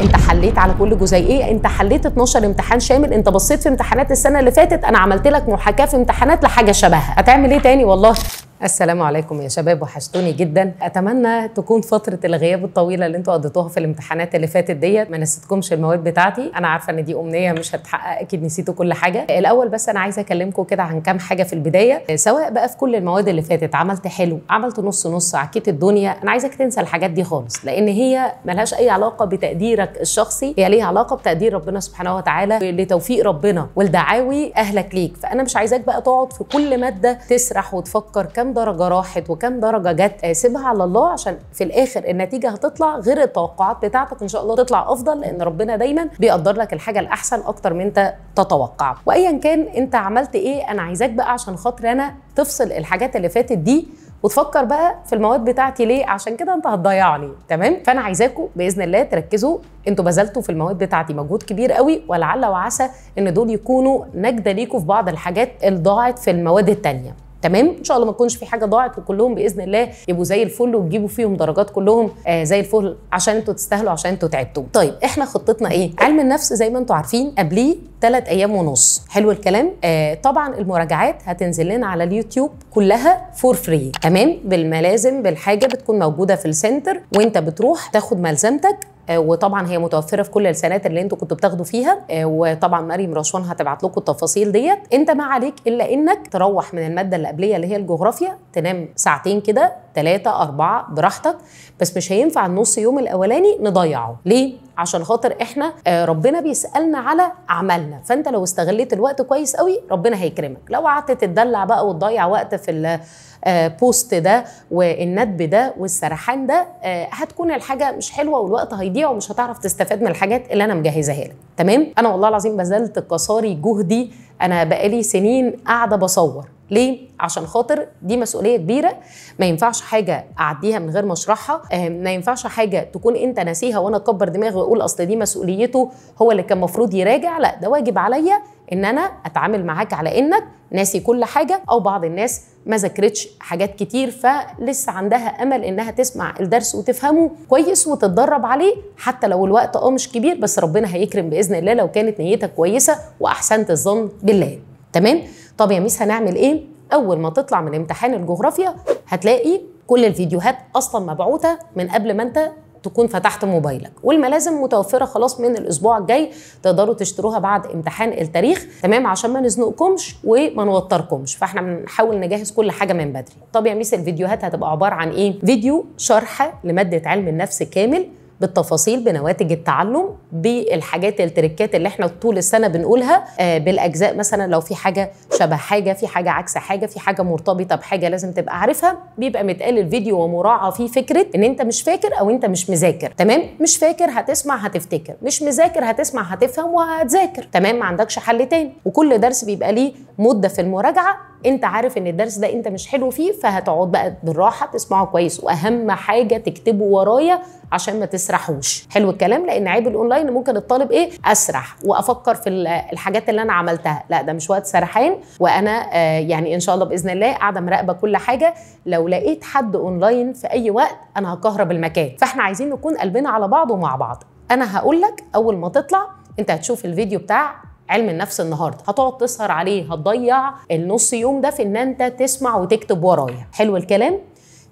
انت حليت على كل جزيئيه انت حليت 12 امتحان شامل انت بصيت في امتحانات السنه اللي فاتت انا عملت لك محاكاه في امتحانات لحاجه شبهها هتعمل ايه تاني والله السلام عليكم يا شباب وحشتوني جدا اتمنى تكون فتره الغياب الطويله اللي انتوا قضيتوها في الامتحانات اللي فاتت ديت ما نسيتكمش المواد بتاعتي انا عارفه ان دي امنيه مش هتحقق اكيد نسيتوا كل حاجه الاول بس انا عايزه اكلمكم كده عن كام حاجه في البدايه سواء بقى في كل المواد اللي فاتت عملت حلو عملت نص نص عكيت الدنيا انا عايزك تنسى الحاجات دي خالص لان هي ملهاش اي علاقه بتقديرك الشخصي هي ليها علاقه بتقدير ربنا سبحانه وتعالى لتوفيق ربنا ولدعاوي اهلك ليك فانا مش عايزاك بقى تقعد في كل ماده تسرح وتفكر كم وكم درجه راحت وكم درجه جت آه، سيبها على الله عشان في الاخر النتيجه هتطلع غير التوقعات بتاعتك ان شاء الله تطلع افضل لان ربنا دايما بيقدر لك الحاجه الاحسن اكتر من انت تتوقع وايا كان انت عملت ايه انا عايزاك بقى عشان خاطر انا تفصل الحاجات اللي فاتت دي وتفكر بقى في المواد بتاعتي ليه عشان كده انت هتضيعني تمام فانا عايزاكم باذن الله تركزوا انتوا بذلتوا في المواد بتاعتي مجهود كبير قوي ولعل وعسى ان دول يكونوا نجده ليكوا في بعض الحاجات اللي ضاعت في المواد التانيه تمام ان شاء الله ما تكونش في حاجه ضاعت وكلهم باذن الله يبقوا زي الفل وتجيبوا فيهم درجات كلهم آه زي الفل عشان انتوا تستاهلوا عشان انتوا تعبتوا طيب احنا خطتنا ايه علم النفس زي ما انتوا عارفين قبليه ثلاث ايام ونص حلو الكلام آه طبعا المراجعات هتنزل لنا على اليوتيوب كلها فور فري تمام بالملازم بالحاجه بتكون موجوده في السنتر وانت بتروح تاخد ملزمتك آه، وطبعا هي متوفره في كل السنوات اللي انتوا كنتوا بتاخدوا فيها آه، وطبعا مريم رشوان هتبعت لكم التفاصيل ديت انت ما عليك الا انك تروح من الماده اللي قبليه اللي هي الجغرافيا تنام ساعتين كده ثلاثة أربعة براحتك بس مش هينفع النص يوم الأولاني نضيعه ليه؟ عشان خاطر احنا آه، ربنا بيسالنا على اعمالنا فانت لو استغليت الوقت كويس قوي ربنا هيكرمك لو قعدت تتدلع بقى وتضيع وقت في البوست آه، ده والندب ده والسرحان ده آه، هتكون الحاجه مش حلوه والوقت هيضيع ومش هتعرف تستفاد من الحاجات اللي انا مجهزاها لك تمام انا والله العظيم بذلت قصاري جهدي انا بقالي سنين قاعده بصور ليه؟ عشان خاطر دي مسؤولية كبيرة ما ينفعش حاجة أعديها من غير ما أشرحها آه، ما ينفعش حاجة تكون أنت ناسيها وأنا أكبر دماغي وأقول أصل دي مسؤوليته هو اللي كان المفروض يراجع لا ده واجب عليا إن أنا أتعامل معاك على إنك ناسي كل حاجة أو بعض الناس ما ذاكرتش حاجات كتير فلسه عندها امل انها تسمع الدرس وتفهمه كويس وتتدرب عليه حتى لو الوقت اه مش كبير بس ربنا هيكرم باذن الله لو كانت نيتك كويسه واحسنت الظن بالله تمام طب يا ميس هنعمل ايه اول ما تطلع من امتحان الجغرافيا هتلاقي كل الفيديوهات اصلا مبعوثه من قبل ما انت تكون فتحت موبايلك والملازم متوفره خلاص من الاسبوع الجاي تقدروا تشتروها بعد امتحان التاريخ تمام عشان ما نزنقكمش وما نوتركمش فاحنا بنحاول نجهز كل حاجه من بدري طب يا ميس الفيديوهات هتبقى عباره عن ايه فيديو شرح لماده علم النفس كامل بالتفاصيل بنواتج التعلم بالحاجات التركات اللي احنا طول السنه بنقولها آه، بالاجزاء مثلا لو في حاجه شبه حاجه في حاجه عكس حاجه في حاجه مرتبطه بحاجه لازم تبقى عارفها بيبقى متقال الفيديو ومراعاه فيه فكره ان انت مش فاكر او انت مش مذاكر تمام مش فاكر هتسمع هتفتكر مش مذاكر هتسمع هتفهم وهتذاكر تمام ما عندكش حل تاني وكل درس بيبقى ليه مده في المراجعه انت عارف ان الدرس ده انت مش حلو فيه فهتقعد بقى بالراحه تسمعه كويس واهم حاجه تكتبه ورايا عشان ما تسرحوش حلو الكلام لان عيب الاونلاين ممكن الطالب ايه اسرح وافكر في الحاجات اللي انا عملتها لا ده مش وقت سرحان وانا آه، يعني ان شاء الله باذن الله قاعده مراقبه كل حاجه لو لقيت حد اونلاين في اي وقت انا هكهرب المكان فاحنا عايزين نكون قلبنا على بعض ومع بعض انا هقول لك اول ما تطلع انت هتشوف الفيديو بتاع علم النفس النهارده هتقعد تسهر عليه هتضيع النص يوم ده في ان انت تسمع وتكتب ورايا حلو الكلام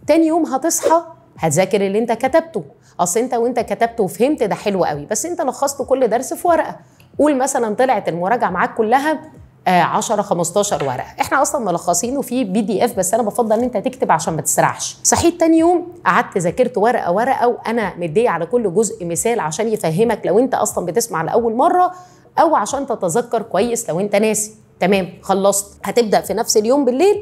تاني يوم هتصحى هتذاكر اللي انت كتبته اصل انت وانت كتبته وفهمت ده حلو قوي بس انت لخصت كل درس في ورقه قول مثلا طلعت المراجعه معاك كلها 10 آه، 15 ورقه احنا اصلا ملخصينه في بي دي اف بس انا بفضل ان انت تكتب عشان ما تسرعش صحيت تاني يوم قعدت ذاكرت ورقه ورقه وانا مديه على كل جزء مثال عشان يفهمك لو انت اصلا بتسمع لاول مره او عشان تتذكر كويس لو انت ناسي تمام خلصت هتبدا في نفس اليوم بالليل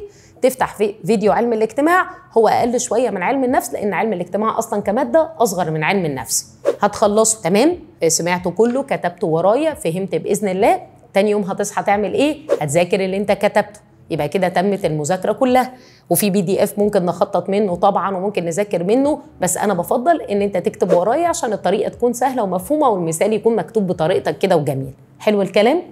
تفتح في فيديو علم الاجتماع هو اقل شويه من علم النفس لان علم الاجتماع اصلا كماده اصغر من علم النفس هتخلصه تمام آه، سمعته كله كتبته ورايا فهمت باذن الله تاني يوم هتصحى تعمل ايه هتذاكر اللي انت كتبته يبقى كده تمت المذاكره كلها وفي بي دي اف ممكن نخطط منه طبعا وممكن نذاكر منه بس انا بفضل ان انت تكتب ورايا عشان الطريقه تكون سهله ومفهومه والمثال يكون مكتوب بطريقتك كده وجميل حلو الكلام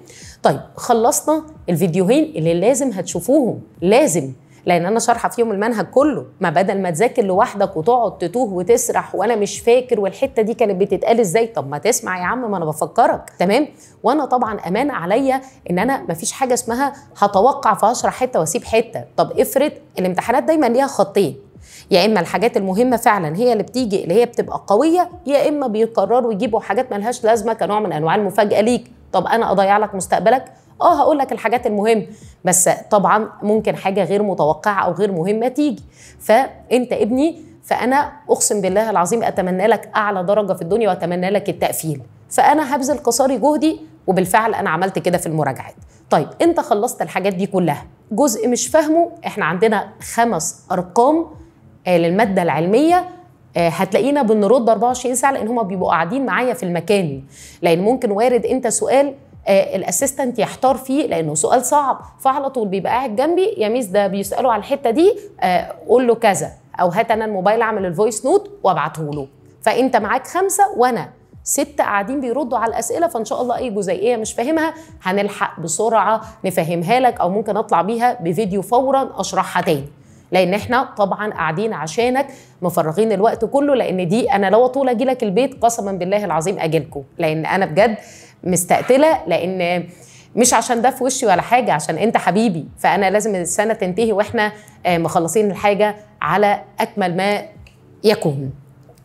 طيب خلصنا الفيديوهين اللي لازم هتشوفوهم لازم لان انا شارحه فيهم المنهج كله ما بدل ما تذاكر لوحدك وتقعد تتوه وتسرح وانا مش فاكر والحته دي كانت بتتقال ازاي طب ما تسمع يا عم ما انا بفكرك تمام وانا طبعا امان عليا ان انا ما فيش حاجه اسمها هتوقع فهشرح حته واسيب حته طب افرض الامتحانات دايما ليها خطين يا اما الحاجات المهمه فعلا هي اللي بتيجي اللي هي بتبقى قويه يا اما بيقرروا يجيبوا حاجات ملهاش لازمه كنوع من انواع المفاجاه ليك طب انا اضيع لك مستقبلك اه هقول لك الحاجات المهمه بس طبعا ممكن حاجه غير متوقعه او غير مهمه تيجي فانت ابني فانا اقسم بالله العظيم اتمنى لك اعلى درجه في الدنيا واتمنى لك التقفيل فانا هبذل قصاري جهدي وبالفعل انا عملت كده في المراجعات طيب انت خلصت الحاجات دي كلها جزء مش فاهمه احنا عندنا خمس ارقام آه، للماده العلميه آه، هتلاقينا بنرد 24 ساعه لان هم بيبقوا قاعدين معايا في المكان لان ممكن وارد انت سؤال آه، الاسيستنت يحتار فيه لانه سؤال صعب فعلى طول بيبقى قاعد جنبي يا ميس ده بيسالوا على الحته دي آه، قول له كذا او هات انا الموبايل اعمل الفويس نوت وابعته له فانت معاك خمسه وانا ست قاعدين بيردوا على الاسئله فان شاء الله اي جزئيه مش فاهمها هنلحق بسرعه نفهمها لك او ممكن اطلع بيها بفيديو فورا اشرحها تاني لان احنا طبعا قاعدين عشانك مفرغين الوقت كله لان دي انا لو طول اجي لك البيت قسما بالله العظيم اجي لكم لان انا بجد مستقتله لان مش عشان ده في وشي ولا حاجه عشان انت حبيبي فانا لازم السنه تنتهي واحنا آه، مخلصين الحاجه على اكمل ما يكون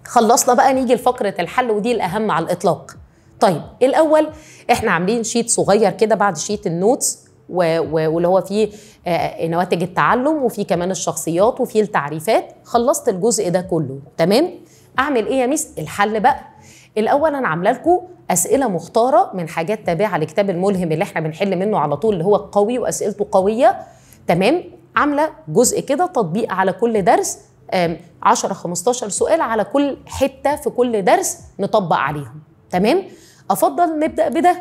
خلصنا بقى نيجي لفقره الحل ودي الاهم على الاطلاق طيب الاول احنا عاملين شيت صغير كده بعد شيت النوتس واللي هو فيه آه، نواتج التعلم وفيه كمان الشخصيات وفيه التعريفات خلصت الجزء ده كله تمام اعمل ايه يا ميس الحل بقى الاول انا عامله لكم اسئله مختاره من حاجات تابعه لكتاب الملهم اللي احنا بنحل منه على طول اللي هو قوي واسئلته قويه تمام عامله جزء كده تطبيق على كل درس 10 15 سؤال على كل حته في كل درس نطبق عليهم تمام افضل نبدا بده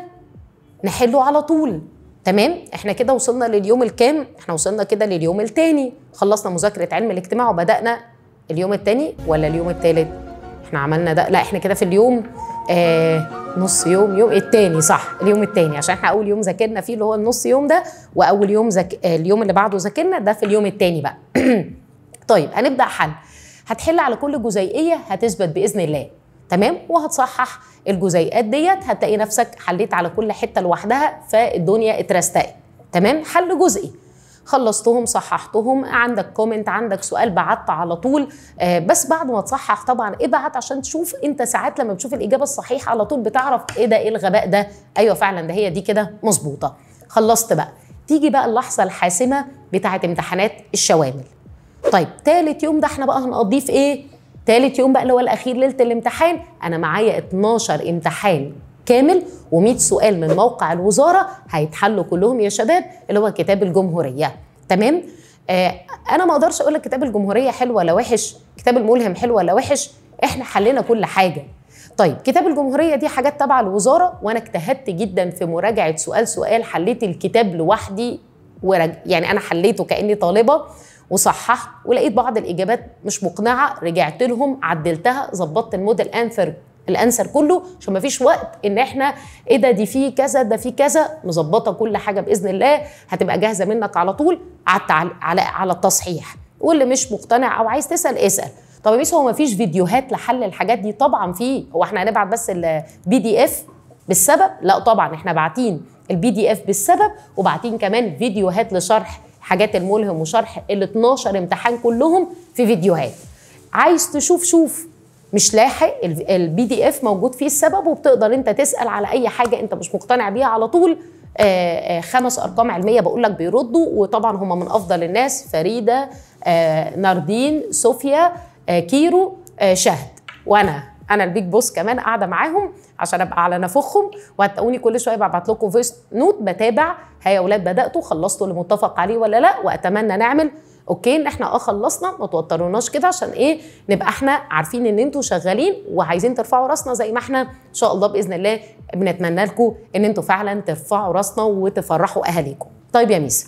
نحله على طول تمام احنا كده وصلنا لليوم الكام احنا وصلنا كده لليوم الثاني خلصنا مذاكره علم الاجتماع وبدانا اليوم الثاني ولا اليوم الثالث احنا عملنا ده لا احنا كده في اليوم آه نص يوم يوم التاني صح اليوم التاني عشان احنا اول يوم ذاكرنا فيه اللي هو النص يوم ده واول يوم زك... آه اليوم اللي بعده ذاكرنا ده في اليوم التاني بقى طيب هنبدا حل هتحل على كل جزيئيه هتثبت باذن الله تمام وهتصحح الجزيئات ديت هتلاقي نفسك حليت على كل حته لوحدها فالدنيا اترستقت تمام حل جزئي خلصتهم صححتهم عندك كومنت عندك سؤال بعت على طول آه، بس بعد ما تصحح طبعا ابعت عشان تشوف انت ساعات لما بتشوف الاجابه الصحيحه على طول بتعرف ايه ده ايه الغباء ده ايوه فعلا ده هي دي كده مظبوطه خلصت بقى تيجي بقى اللحظه الحاسمه بتاعه امتحانات الشوامل طيب تالت يوم ده احنا بقى هنقضيه في ايه تالت يوم بقى اللي هو الاخير ليله الامتحان انا معايا 12 امتحان كامل و100 سؤال من موقع الوزاره هيتحلوا كلهم يا شباب اللي هو كتاب الجمهوريه تمام آه انا ما اقدرش اقول لك كتاب الجمهوريه حلو ولا وحش كتاب الملهم حلو ولا وحش احنا حلينا كل حاجه طيب كتاب الجمهوريه دي حاجات تبع الوزاره وانا اجتهدت جدا في مراجعه سؤال سؤال حليت الكتاب لوحدي ورج... يعني انا حليته كاني طالبه وصححت ولقيت بعض الاجابات مش مقنعه رجعت لهم عدلتها ظبطت الموديل انثر الانسر كله عشان ما فيش وقت ان احنا ايه ده دي في كذا ده في كذا مظبطه كل حاجه باذن الله هتبقى جاهزه منك على طول على على على التصحيح واللي مش مقتنع او عايز تسال اسال طب يا هو ما فيش فيديوهات لحل الحاجات دي طبعا في هو احنا هنبعت بس البي دي اف بالسبب لا طبعا احنا باعتين البي دي اف بالسبب وبعتين كمان فيديوهات لشرح حاجات الملهم وشرح ال 12 امتحان كلهم في فيديوهات عايز تشوف شوف مش لاحق البي دي اف موجود فيه السبب وبتقدر انت تسال على اي حاجه انت مش مقتنع بيها على طول آه، آه، خمس ارقام علميه بقول لك بيردوا وطبعا هم من افضل الناس فريده آه، ناردين صوفيا كيرو شهد وانا انا البيج بوس كمان قاعده معاهم عشان ابقى على نفخهم وهتقوني كل شويه ببعت لكم فيس نوت بتابع هيا اولاد بداتوا خلصتوا اللي متفق عليه ولا لا واتمنى نعمل اوكي ان احنا اه خلصنا ما توتروناش كده عشان ايه نبقى احنا عارفين ان انتوا شغالين وعايزين ترفعوا راسنا زي ما احنا ان شاء الله باذن الله بنتمنى لكم ان انتوا فعلا ترفعوا راسنا وتفرحوا اهاليكم طيب يا ميسا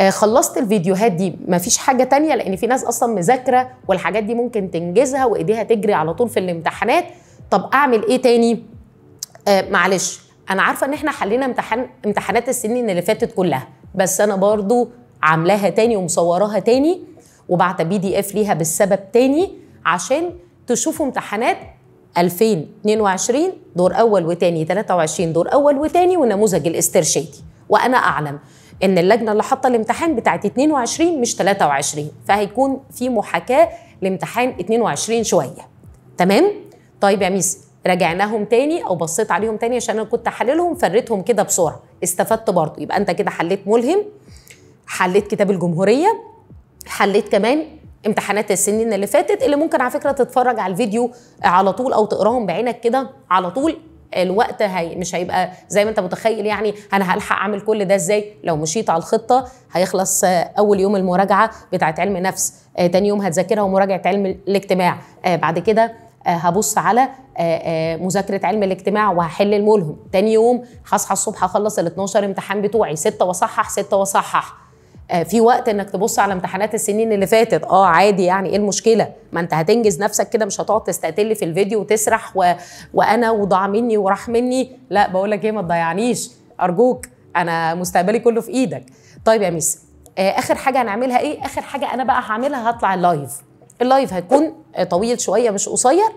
آه خلصت الفيديوهات دي مفيش حاجه تانية لان في ناس اصلا مذاكره والحاجات دي ممكن تنجزها وايديها تجري على طول في الامتحانات طب اعمل ايه تاني آه معلش انا عارفه ان احنا حلينا امتحان امتحانات السنين اللي فاتت كلها بس انا برضو عاملاها تاني ومصوراها تاني وبعت بي دي اف ليها بالسبب تاني عشان تشوفوا امتحانات 2022 دور اول وتاني 23 دور اول وتاني والنموذج الاسترشادي وانا اعلم ان اللجنه اللي حاطه الامتحان بتاعت 22 مش 23 فهيكون في محاكاه لامتحان 22 شويه تمام طيب يا ميس راجعناهم تاني او بصيت عليهم تاني عشان انا كنت احللهم فريتهم كده بسرعه استفدت برضه يبقى انت كده حليت ملهم حليت كتاب الجمهوريه حليت كمان امتحانات السنين اللي فاتت اللي ممكن على فكره تتفرج على الفيديو على طول او تقراهم بعينك كده على طول الوقت هي مش هيبقى زي ما انت متخيل يعني انا هلحق اعمل كل ده ازاي لو مشيت على الخطه هيخلص آه، اول يوم المراجعه بتاعه علم نفس آه، تاني يوم هتذاكرها ومراجعه علم الاجتماع آه، بعد كده هبص على مذاكره علم الاجتماع وهحل الملهم تاني يوم هصحى الصبح اخلص ال 12 امتحان بتوعي ستة واصحح ستة واصحح آه، في وقت انك تبص على امتحانات السنين اللي فاتت اه عادي يعني ايه المشكله ما انت هتنجز نفسك كده مش هتقعد تستقتل في الفيديو وتسرح و... وانا وضاع مني وراح مني لا بقول لك ايه ما تضيعنيش ارجوك انا مستقبلي كله في ايدك طيب يا ميس آه، اخر حاجه هنعملها ايه اخر حاجه انا بقى هعملها هطلع اللايف اللايف هيكون آه، طويل شويه مش قصير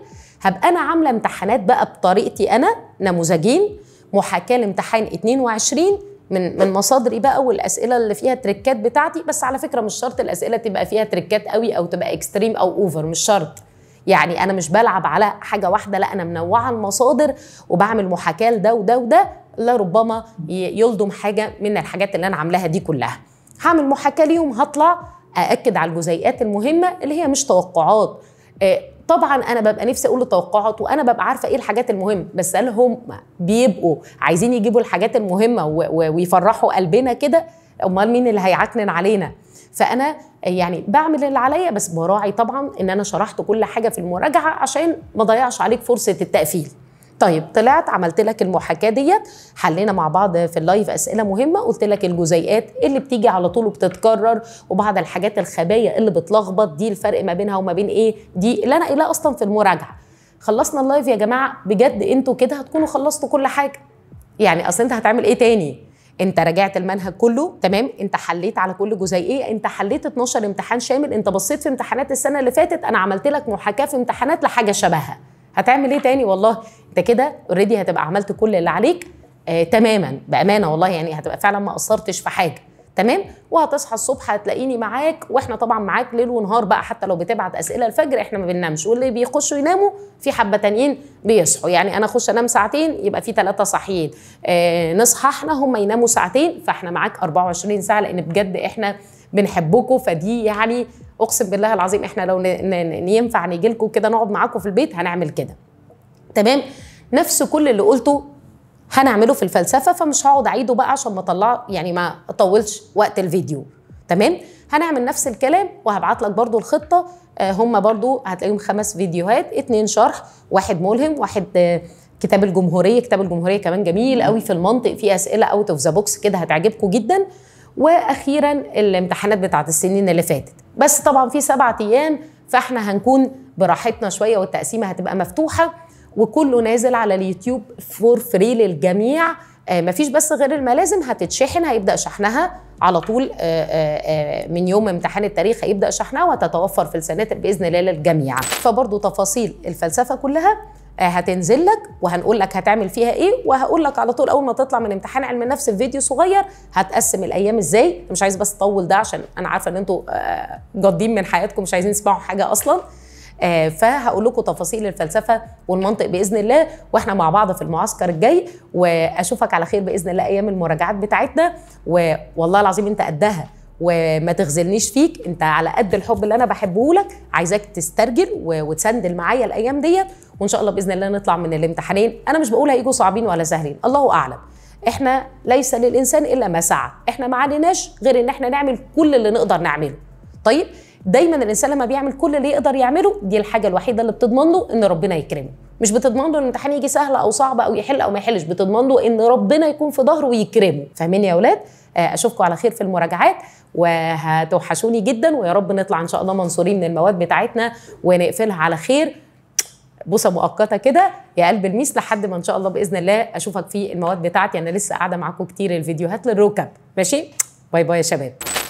هبقى انا عامله امتحانات بقى بطريقتي انا نموذجين محاكاه لامتحان 22 من من مصادري بقى والاسئله اللي فيها تريكات بتاعتي بس على فكره مش شرط الاسئله تبقى فيها تريكات قوي او تبقى اكستريم او اوفر مش شرط يعني انا مش بلعب على حاجه واحده لا انا منوعه المصادر وبعمل محاكاه لده وده وده لربما يلضم حاجه من الحاجات اللي انا عاملاها دي كلها هعمل محاكاه ليهم هطلع ااكد على الجزيئات المهمه اللي هي مش توقعات آه، طبعا انا ببقى نفسي اقول التوقعات توقعات وانا ببقى عارفه ايه الحاجات المهمه بس هل هم بيبقوا عايزين يجيبوا الحاجات المهمه ويفرحوا قلبنا كده امال مين اللي هيعتنن علينا فانا يعني بعمل اللي عليا بس براعي طبعا ان انا شرحت كل حاجه في المراجعه عشان ما ضيعش عليك فرصه التقفيل طيب طلعت عملت لك المحاكاه ديت حلينا مع بعض في اللايف اسئله مهمه قلت لك الجزيئات اللي بتيجي على طول وبتتكرر وبعض الحاجات الخبايا اللي بتلخبط دي الفرق ما بينها وما بين ايه دي اللي انا قايلها اصلا في المراجعه خلصنا اللايف يا جماعه بجد انتوا كده هتكونوا خلصتوا كل حاجه يعني اصل انت هتعمل ايه تاني انت راجعت المنهج كله تمام انت حليت على كل جزيئيه انت حليت 12 امتحان شامل انت بصيت في امتحانات السنه اللي فاتت انا عملت لك محاكاه في امتحانات لحاجه شبهها هتعمل ايه تاني والله انت كده اوريدي هتبقى عملت كل اللي عليك آه تماما بامانه والله يعني هتبقى فعلا ما قصرتش في حاجه تمام وهتصحى الصبح هتلاقيني معاك واحنا طبعا معاك ليل ونهار بقى حتى لو بتبعت اسئله الفجر احنا ما بننامش واللي بيخشوا يناموا في حبه تانيين بيصحوا يعني انا اخش انام ساعتين يبقى في ثلاثه صاحيين آه نصحى احنا هم يناموا ساعتين فاحنا معاك 24 ساعه لان بجد احنا بنحبكم فدي يعني اقسم بالله العظيم احنا لو ينفع نيجي لكم كده نقعد معاكم في البيت هنعمل كده تمام نفس كل اللي قلته هنعمله في الفلسفه فمش هقعد اعيده بقى عشان ما اطلع يعني ما اطولش وقت الفيديو تمام هنعمل نفس الكلام وهبعت لك برضو الخطه آه، هم برضو هتلاقيهم خمس فيديوهات اتنين شرح واحد ملهم واحد آه، كتاب الجمهوريه كتاب الجمهوريه كمان جميل قوي في المنطق فيه اسئله اوت اوف ذا بوكس كده هتعجبكم جدا واخيرا الامتحانات بتاعت السنين اللي فاتت بس طبعا في سبعة ايام فاحنا هنكون براحتنا شويه والتقسيمه هتبقى مفتوحه وكله نازل على اليوتيوب فور فري للجميع آه مفيش بس غير الملازم هتتشحن هيبدا شحنها على طول آه، آه، آه، من يوم امتحان التاريخ هيبدا شحنها وهتتوفر في السناتر باذن الله للجميع فبرضه تفاصيل الفلسفه كلها آه، هتنزل لك وهنقول لك هتعمل فيها ايه وهقول لك على طول اول ما تطلع من امتحان علم النفس في فيديو صغير هتقسم الايام ازاي مش عايز بس اطول ده عشان انا عارفه ان انتوا آه، جادين من حياتكم مش عايزين تسمعوا حاجه اصلا آه، فهقول لكم تفاصيل الفلسفه والمنطق باذن الله واحنا مع بعض في المعسكر الجاي واشوفك على خير باذن الله ايام المراجعات بتاعتنا والله العظيم انت قدها وما تخذلنيش فيك انت على قد الحب اللي انا بحبه لك عايزاك تسترجل وتسندل معايا الايام ديت وان شاء الله باذن الله نطلع من الامتحانين انا مش بقول هيجوا صعبين ولا سهلين الله اعلم احنا ليس للانسان الا ما سعى احنا ما عليناش غير ان احنا نعمل كل اللي نقدر نعمله طيب دايما الانسان لما بيعمل كل اللي يقدر يعمله دي الحاجه الوحيده اللي بتضمن له ان ربنا يكرمه مش بتضمن له ان الامتحان يجي سهل او صعب او يحل او ما يحلش بتضمن له ان ربنا يكون في ظهره ويكرمه فاهمين يا اولاد آه، اشوفكم على خير في المراجعات وهتوحشوني جدا ويا رب نطلع ان شاء الله منصورين من المواد بتاعتنا ونقفلها على خير بوسه مؤقته كده يا قلب الميس لحد ما ان شاء الله باذن الله اشوفك في المواد بتاعتي انا لسه قاعده معاكم كتير الفيديوهات للركب ماشي باي باي يا شباب